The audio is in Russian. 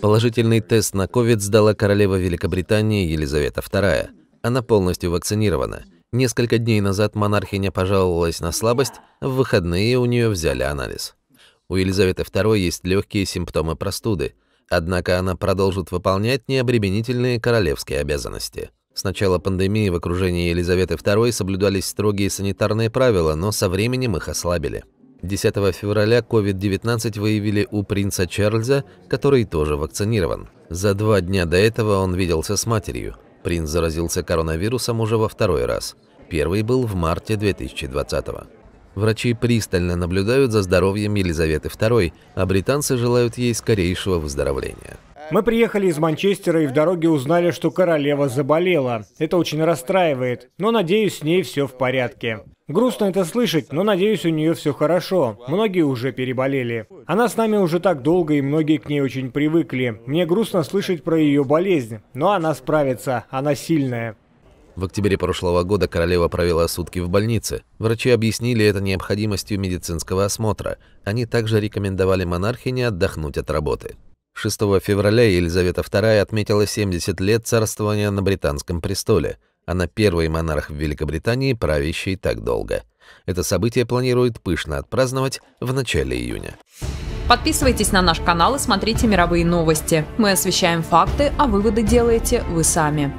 Положительный тест на COVID сдала королева Великобритании Елизавета II. Она полностью вакцинирована. Несколько дней назад монархиня пожаловалась на слабость, в выходные у нее взяли анализ. У Елизаветы II есть легкие симптомы простуды, однако она продолжит выполнять необременительные королевские обязанности. С начала пандемии в окружении Елизаветы II соблюдались строгие санитарные правила, но со временем их ослабили. 10 февраля COVID-19 выявили у принца Чарльза, который тоже вакцинирован. За два дня до этого он виделся с матерью. Принц заразился коронавирусом уже во второй раз. Первый был в марте 2020 -го. Врачи пристально наблюдают за здоровьем Елизаветы II, а британцы желают ей скорейшего выздоровления. Мы приехали из Манчестера и в дороге узнали, что королева заболела. Это очень расстраивает, но надеюсь, с ней все в порядке. Грустно это слышать, но надеюсь, у нее все хорошо. Многие уже переболели. Она с нами уже так долго, и многие к ней очень привыкли. Мне грустно слышать про ее болезнь, но она справится, она сильная. В октябре прошлого года королева провела сутки в больнице. Врачи объяснили это необходимостью медицинского осмотра. Они также рекомендовали монархине отдохнуть от работы. 6 февраля Елизавета II отметила 70 лет царствования на британском престоле. Она а первый монарх в Великобритании, правящий так долго. Это событие планирует пышно отпраздновать в начале июня. Подписывайтесь на наш канал и смотрите мировые новости. Мы освещаем факты, а выводы делаете вы сами.